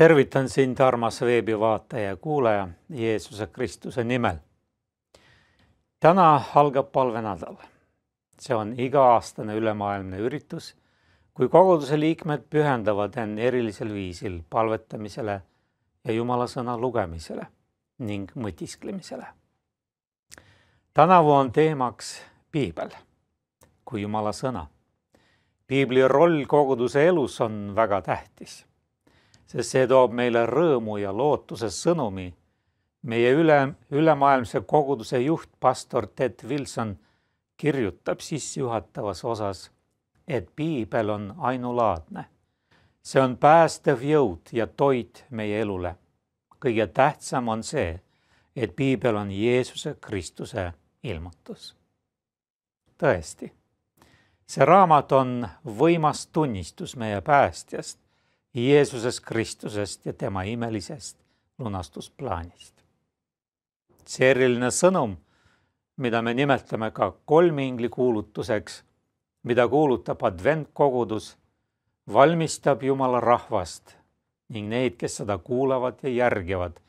tervitan sind, armas veebivaataja ja kuulaja Jeesuse Kristuse nimel. täna algab palvenädal. see on iga-aastane ülemaailmne üritus, kui koguduse liikmed pühendavad end erilisel viisil palvetamisele ja Jumala sõna lugemisele ning mõtisklemisele. tänavu on teemaks piibel kui Jumala sõna. piibli roll koguduse elus on väga tähtis sest see toob meile rõõmu ja lootuse sõnumi. meie üle, ülemaailmse koguduse juht, pastor Ted Wilson kirjutab sissejuhatavas osas, et piibel on ainulaadne. see on päästev jõud ja toit meie elule. kõige tähtsam on see, et piibel on Jeesuse Kristuse ilmutus. tõesti, see raamat on võimas tunnistus meie päästjast Jeesusest Kristusest ja tema imelisest lunastusplaanist. see eriline sõnum, mida me nimetame ka kolmingli kuulutuseks, mida kuulutab adventkogudus, valmistab Jumala rahvast ning neid, kes seda kuulavad ja järgivad,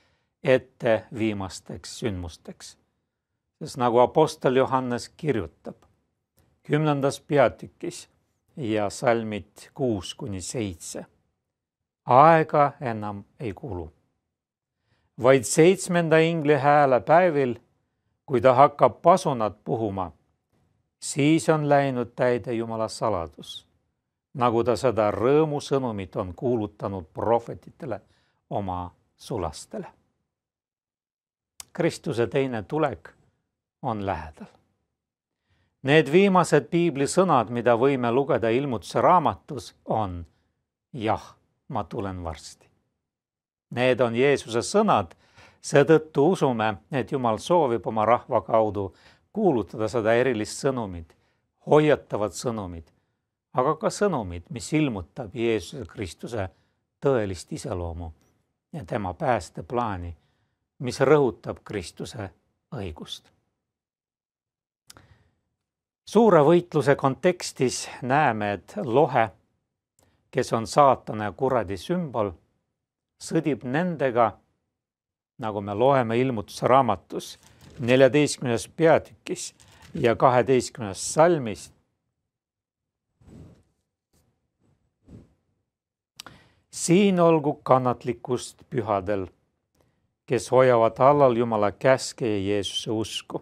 ette viimasteks sündmusteks. sest nagu Apostel Johannes kirjutab kümnendas peatükis ja salmid kuus kuni seitse aega enam ei kulu. vaid seitsmenda ingli hääle päevil, kui ta hakkab pasunat puhuma, siis on läinud täide Jumala saladus, nagu ta seda rõõmusõnumit on kuulutanud prohvetitele oma sulastele. Kristuse teine tulek on lähedal. Need viimased piiblisõnad, mida võime lugeda ilmutuse raamatus, on jah ma tulen varsti. Need on Jeesuse sõnad, seetõttu usume, et Jumal soovib oma rahva kaudu kuulutada seda erilist sõnumit, hoiatavat sõnumit, aga ka sõnumit, mis ilmutab Jeesuse Kristuse tõelist iseloomu ja tema päästeplaani, mis rõhutab Kristuse õigust. suure võitluse kontekstis näeme, et lohe kes on saatana ja kuradi sümbol, sõdib nendega, nagu me loeme ilmutusraamatus neljateistkümnes peatükis ja kaheteistkümnes salmis. siin olgu kannatlikkust pühadel, kes hoiavad allal Jumala käske ja Jeesuse usku.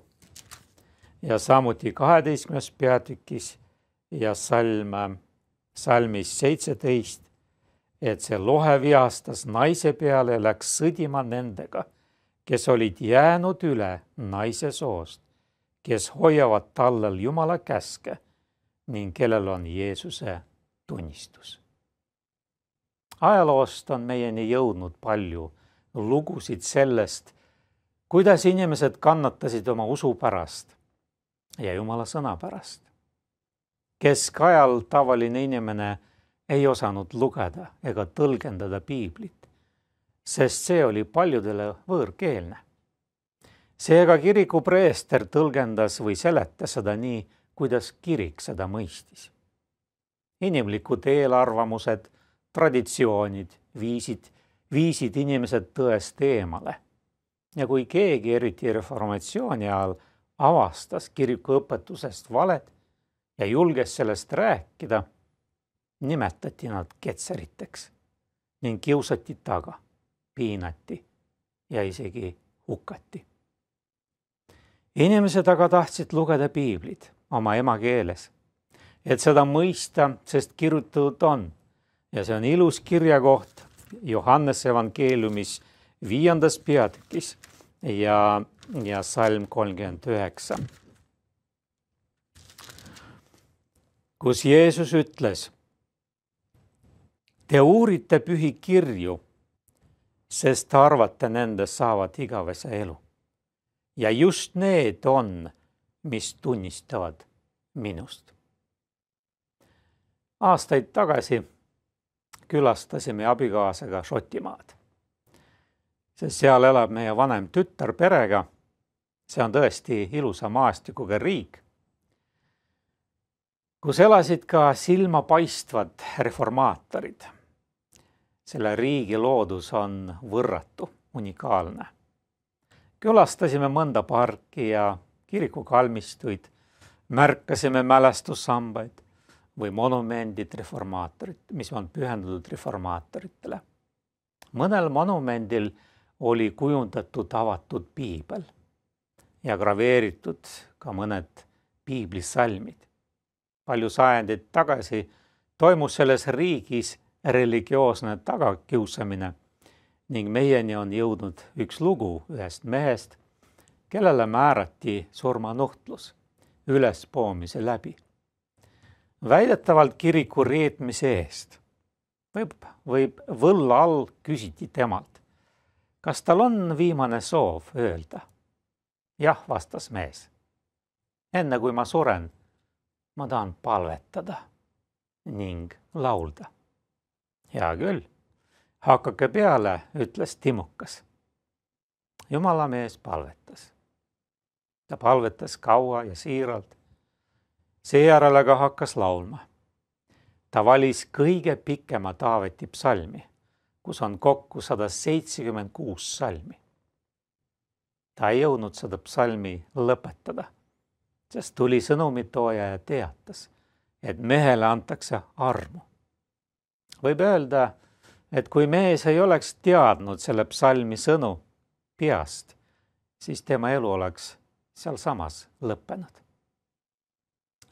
ja samuti kaheteistkümnes peatükis ja salm salmis seitseteist, et see lohe vihastas naise peale ja läks sõdima nendega, kes olid jäänud üle naise soost, kes hoiavad tallel Jumala käske ning kellel on Jeesuse tunnistus. ajaloost on meieni jõudnud palju lugusid sellest, kuidas inimesed kannatasid oma usu pärast ja Jumala sõna pärast keskajal tavaline inimene ei osanud lugeda ega tõlgendada piiblit, sest see oli paljudele võõrkeelne. seega kiriku preester tõlgendas või seletas seda nii, kuidas kirik seda mõistis. inimlikud eelarvamused, traditsioonid, viisid, viisid inimesed tõest eemale. ja kui keegi, eriti reformatsiooni ajal, avastas kiriku õpetusest valed ja julges sellest rääkida, nimetati nad ketseriteks ning kiusati taga, piinati ja isegi hukati. inimesed aga tahtsid lugeda piiblit oma emakeeles, et seda mõista, sest kirjutatud on ja see on ilus kirjakoht Johannese evangeeliumis viiendas peatükis ja, ja salm kolmkümmend üheksa kus Jeesus ütles. Te uurite pühi kirju, sest arvate nendest saavat igavese elu. ja just need on, mis tunnistavad minust. aastaid tagasi külastasime abikaasaga Šotimaad, sest seal elab meie vanem tütar perega. see on tõesti ilusa maastikuga riik kus elasid ka silmapaistvad reformaatorid. selle riigi loodus on võrratu, unikaalne. külastasime mõnda parki ja kirikukalmistuid, märkasime mälestussambaid või monumendid reformaatorit, mis on pühendatud reformaatoritele. mõnel monumendil oli kujundatud avatud piibel ja graveeritud ka mõned piiblisalmid palju sajandeid tagasi toimus selles riigis religioosne tagakiusamine ning meieni on jõudnud üks lugu ühest mehest, kellele määrati surmanuhtlus ülespoomise läbi. väidetavalt kiriku reetmise eest võib, võib võlla all küsiti temalt, kas tal on viimane soov öelda. jah, vastas mees. enne kui ma suren ma tahan palvetada ning laulda. hea küll, hakake peale, ütles Timukas. jumalamees palvetas. ta palvetas kaua ja siiralt. seejärel aga hakkas laulma. ta valis kõige pikema Taaveti psalmi, kus on kokku sada seitsekümmend kuus salmi. ta ei jõudnud seda psalmi lõpetada sest tuli sõnumitooja ja teatas, et mehele antakse armu. võib öelda, et kui mees ei oleks teadnud selle psalmi sõnu peast, siis tema elu oleks sealsamas lõppenud.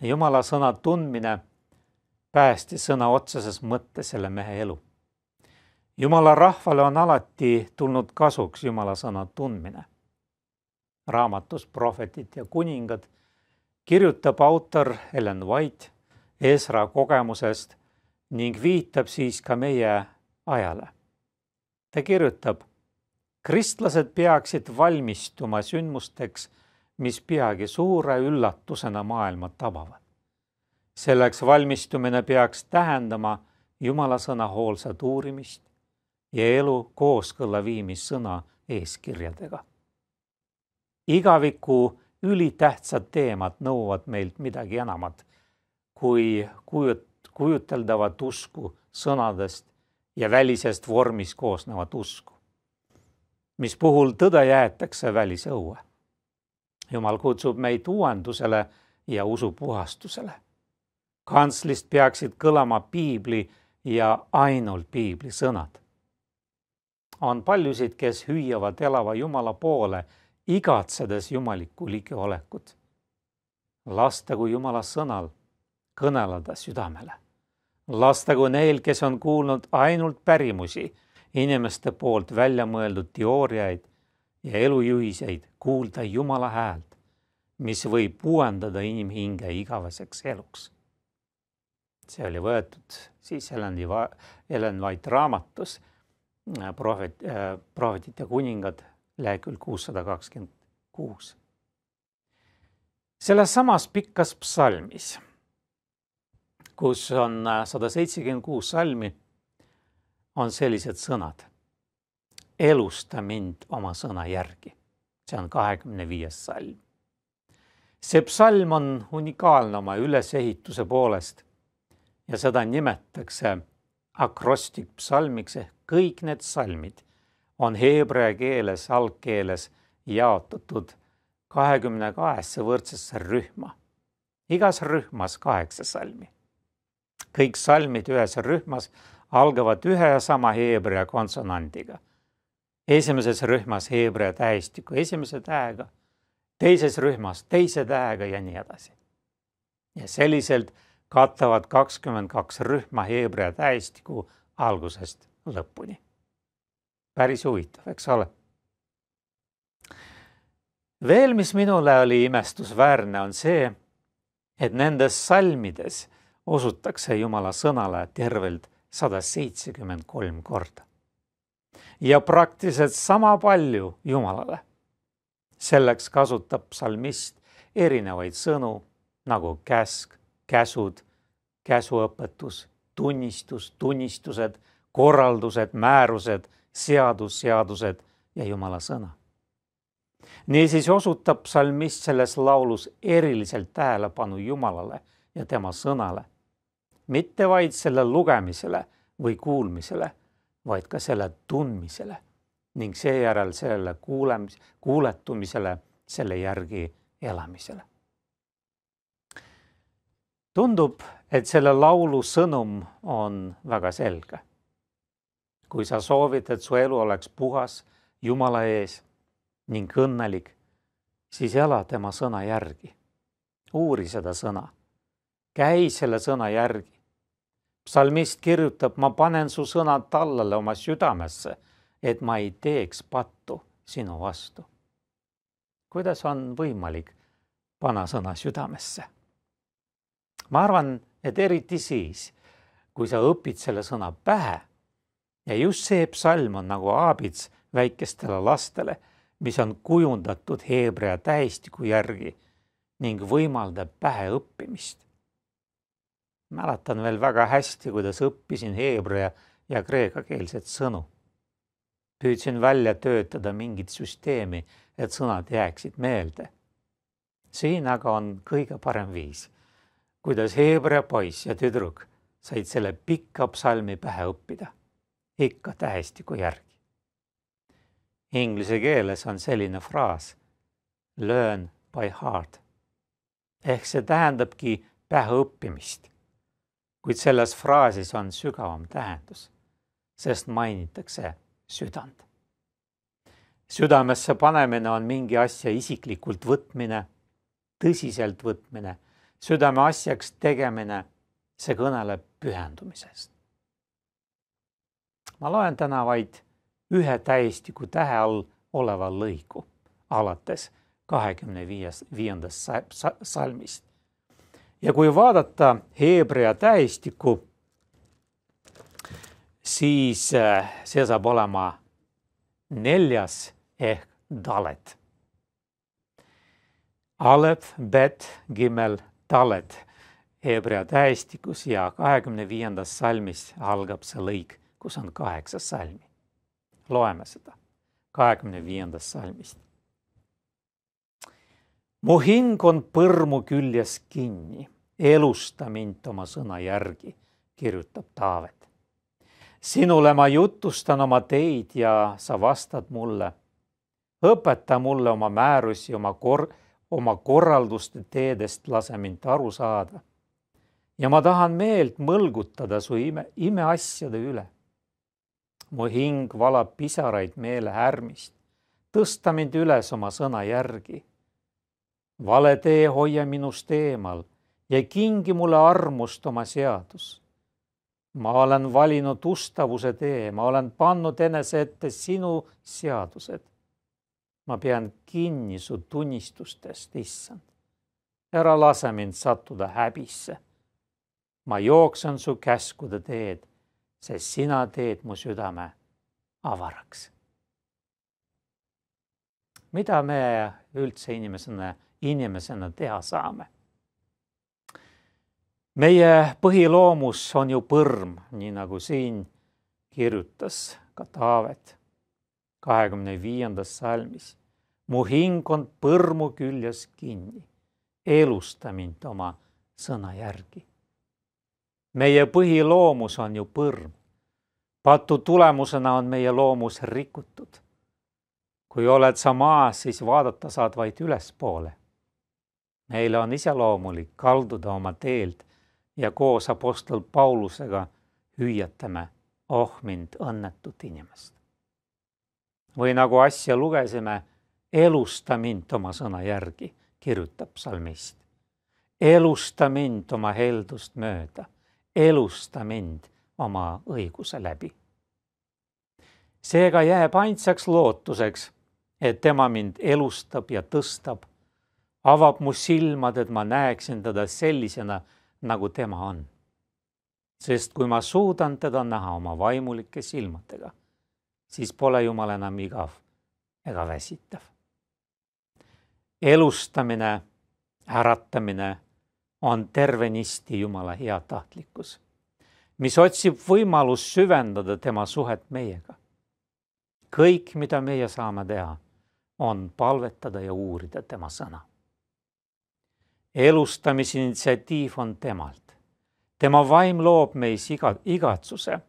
jumala sõna tundmine päästis sõna otseses mõttes selle mehe elu. jumala rahvale on alati tulnud kasuks jumala sõna tundmine. raamatus prohvetid ja kuningad kirjutab autor Ellen White Esra kogemusest ning viitab siis ka meie ajale. ta kirjutab. kristlased peaksid valmistuma sündmusteks, mis peagi suure üllatusena maailma tabavad. selleks valmistumine peaks tähendama Jumala sõna hoolsat uurimist ja elu kooskõlla viimist sõna eeskirjadega. igaviku ülitähtsad teemad nõuavad meilt midagi enamat kui kujut-, kujuteldavat usku sõnadest ja välisest vormist koosnevat usku, mis puhul tõde jäetakse välisõue. jumal kutsub meid uuendusele ja usupuhastusele. kantslist peaksid kõlama piibli ja ainult piibli sõnad. on paljusid, kes hüüavad elava Jumala poole igatsedes jumalikku ligiolekut, lastagu Jumala sõnal kõneleda südamele. lastagu neil, kes on kuulnud ainult pärimusi, inimeste poolt välja mõeldud teooriaid ja elujuhiseid, kuulda Jumala häält, mis võib uuendada inimhinge igaveseks eluks. see oli võetud siis Helen, Helen White raamatus Prohvet, Prohvetid ja kuningad lehekülg kuussada kakskümmend kuus. selles samas pikas psalmis, kus on äh, sada seitsekümmend kuus salmi, on sellised sõnad. elusta mind oma sõna järgi. see on kahekümne viies salm. see psalm on unikaalne oma ülesehituse poolest ja seda nimetatakse akrostikpsalmiks ehk kõik need salmid, on heebrea keeles, algkeeles jaotatud kahekümne kahesse võrdsesse rühma. igas rühmas kaheksa salmi. kõik salmid ühes rühmas algavad ühe ja sama heebrea konsonandiga. esimeses rühmas heebrea tähestiku esimese tähega, teises rühmas teise tähega ja nii edasi. ja selliselt katavad kakskümmend kaks rühma heebrea tähestiku algusest lõpuni päris huvitav, eks ole. veel, mis minule oli imestusväärne, on see, et nendes salmides osutakse Jumala sõnale tervelt sada seitsekümmend kolm korda. ja praktiliselt sama palju Jumalale. selleks kasutab salmist erinevaid sõnu nagu käsk, käsud, käsuõpetus, tunnistus, tunnistused, korraldused, määrused seadus, seadused ja Jumala sõna. niisiis osutab psalmist selles laulus eriliselt tähelepanu Jumalale ja tema sõnale, mitte vaid selle lugemisele või kuulmisele, vaid ka selle tundmisele ning seejärel sellele kuulemis, kuuletumisele, selle järgi elamisele. tundub, et selle laulu sõnum on väga selge kui sa soovid, et su elu oleks puhas Jumala ees ning õnnelik, siis ela tema sõna järgi. uuri seda sõna, käi selle sõna järgi. psalmist kirjutab, ma panen su sõnad tallale oma südamesse, et ma ei teeks pattu sinu vastu. kuidas on võimalik panna sõna südamesse? ma arvan, et eriti siis, kui sa õpid selle sõna pähe ja just see psalm on nagu aabits väikestele lastele, mis on kujundatud heebrea tähistiku järgi ning võimaldab pähe õppimist. mäletan veel väga hästi, kuidas õppisin heebrea ja kreekakeelset sõnu. püüdsin välja töötada mingit süsteemi, et sõnad jääksid meelde. siin aga on kõige parem viis, kuidas heebrea poiss ja tüdruk said selle pika psalmi pähe õppida ikka tähestiku järgi. Inglise keeles on selline fraas learn by heart ehk see tähendabki pähe õppimist. kuid selles fraasis on sügavam tähendus, sest mainitakse südant. südamesse panemine on mingi asja isiklikult võtmine, tõsiselt võtmine, südame asjaks tegemine, see kõneleb pühendumisest ma loen täna vaid ühe täiestiku tähe all oleva lõigu alates kahekümne viies, viiendast salmist. ja kui vaadata Hebrea täiestikku, siis äh, see saab olema neljas ehk dalet. Alef, Bet, Gimel, Dalet Hebrea täiestikus ja kahekümne viiendas salmis algab see lõik kus on kaheksa salmi. loeme seda kahekümne viiendast salmist. mu hing on põrmu küljes kinni, elusta mind oma sõna järgi, kirjutab Taavet. sinule ma jutustan oma teid ja sa vastad mulle. õpeta mulle oma määrusi, oma kor-, oma korralduste teedest, lase mind aru saada ja ma tahan meelt mõlgutada su ime, imeasjade üle mu hing valab pisaraid meele härmist. tõsta mind üles oma sõna järgi. vale tee hoia minust eemal ja kingi mulle armust oma seadus. ma olen valinud ustavuse tee, ma olen pannud enese ette sinu seadused. ma pean kinni su tunnistustest, issand. ära lase mind sattuda häbisse. ma jooksen su käskude teed sest sina teed mu südame avaraks. mida me üldse inimesena, inimesena teha saame? meie põhiloomus on ju põrm, nii nagu siin kirjutas ka Taavet kahekümne viiendas salmis. mu hing on põrmu küljes kinni, elusta mind oma sõna järgi meie põhiloomus on ju põrm. patu tulemusena on meie loomus rikutud. kui oled sa maas, siis vaadata saad vaid ülespoole. meile on iseloomulik kalduda oma teelt ja koos Apostel Paulusega hüüatame, oh mind õnnetut inimest. või nagu asja lugesime, elusta mind oma sõna järgi, kirjutab psalmist. elusta mind oma heldust mööda elusta mind oma õiguse läbi. seega jääb ainsaks lootuseks, et tema mind elustab ja tõstab, avab mu silmad, et ma näeksin teda sellisena, nagu tema on. sest kui ma suudan teda näha oma vaimulike silmadega, siis pole Jumal enam igav ega väsitav. elustamine, äratamine on tervenisti Jumala heatahtlikkus, mis otsib võimalust süvendada tema suhet meiega. kõik, mida meie saame teha, on palvetada ja uurida tema sõna. elustamisinitsiatiiv on temalt. tema vaim loob meis iga, igatsuse.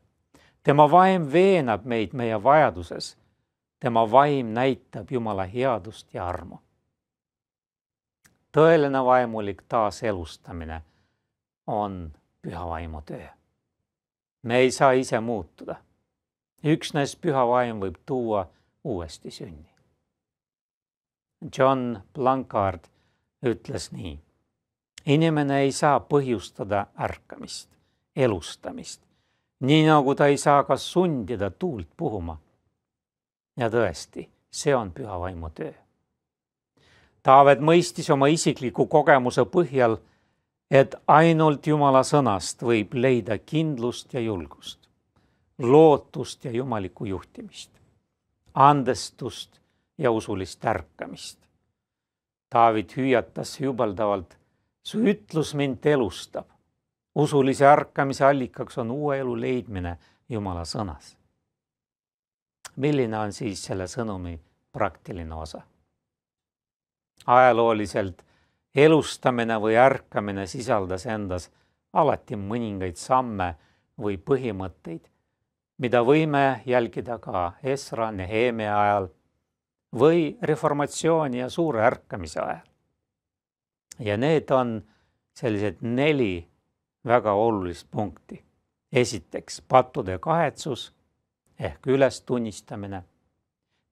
tema vaim veenab meid meie vajaduses. tema vaim näitab Jumala headust ja armu tõeline vaimulik taaselustamine on püha vaimu töö. me ei saa ise muutuda. üksnes püha vaim võib tuua uuesti sünni. John Blancard ütles nii. inimene ei saa põhjustada ärkamist, elustamist, nii nagu ta ei saa ka sundida tuult puhuma. ja tõesti, see on püha vaimu töö Taavet mõistis oma isikliku kogemuse põhjal, et ainult Jumala sõnast võib leida kindlust ja julgust, lootust ja jumalikku juhtimist, andestust ja usulist ärkamist. Taavid hüüatas jubaldavalt, su ütlus mind elustab. usulise ärkamise allikaks on uue elu leidmine Jumala sõnas. milline on siis selle sõnumi praktiline osa? ajalooliselt elustamine või ärkamine sisaldas endas alati mõningaid samme või põhimõtteid, mida võime jälgida ka Esra Nehemia ajal või reformatsiooni ja suure ärkamise ajal. ja need on sellised neli väga olulist punkti. esiteks pattude kahetsus ehk ülestunnistamine.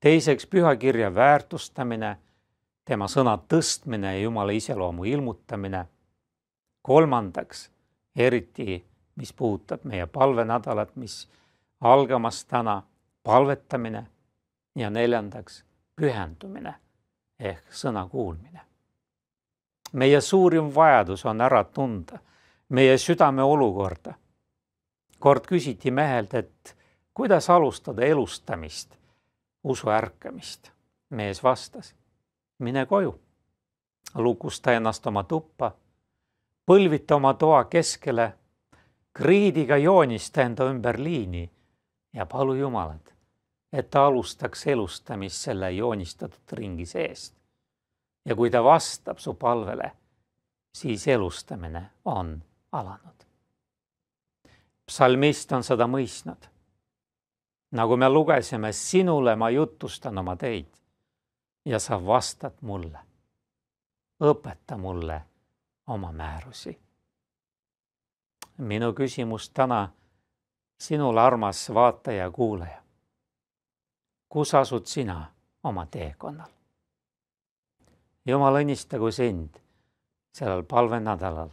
teiseks pühakirja väärtustamine tema sõna tõstmine ja Jumala iseloomu ilmutamine. kolmandaks, eriti mis puudutab meie palvenädalat, mis algamas täna, palvetamine ja neljandaks, pühendumine ehk sõna kuulmine. meie suurim vajadus on ära tunda meie südame olukorda. kord küsiti mehelt, et kuidas alustada elustamist, usu ärkamist. mees vastas mine koju, lukusta ennast oma tuppa, põlvita oma toa keskele, kriidiga joonista enda ümber liini ja palu Jumalat, et ta alustaks elustamist selle joonistatud ringi seest. ja kui ta vastab su palvele, siis elustamine on alanud. psalmist on seda mõistnud. nagu me lugesime, sinule ma jutustan oma teid ja sa vastad mulle. õpeta mulle oma määrusi. minu küsimus täna sinule, armas vaataja-kuulaja. kus asud sina oma teekonnal? jumal õnnistagu sind sellel palvenädalal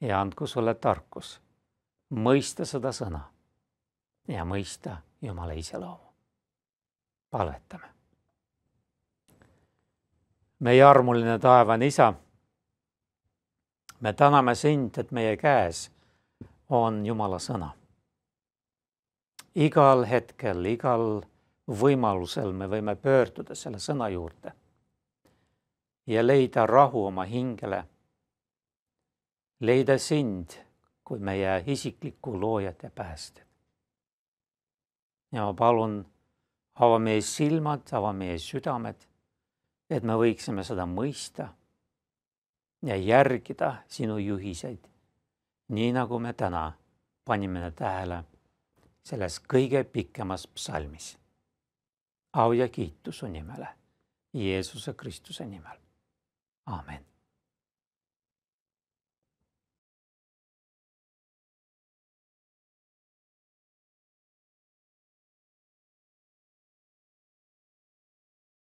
ja andku sulle tarkus mõista seda sõna ja mõista Jumala iseloomu. palvetame meie armuline taevane Isa, me täname sind, et meie käes on Jumala sõna. igal hetkel, igal võimalusel me võime pöörduda selle sõna juurde ja leida rahu oma hingele, leida sind kui meie isikliku loojad ja päästjad. ja ma palun, ava meie silmad, ava meie südamed et me võiksime seda mõista ja järgida sinu juhiseid, nii nagu me täna panime tähele selles kõige pikemas psalmis. au ja kiitus su nimele, Jeesuse Kristuse nimel, aamen.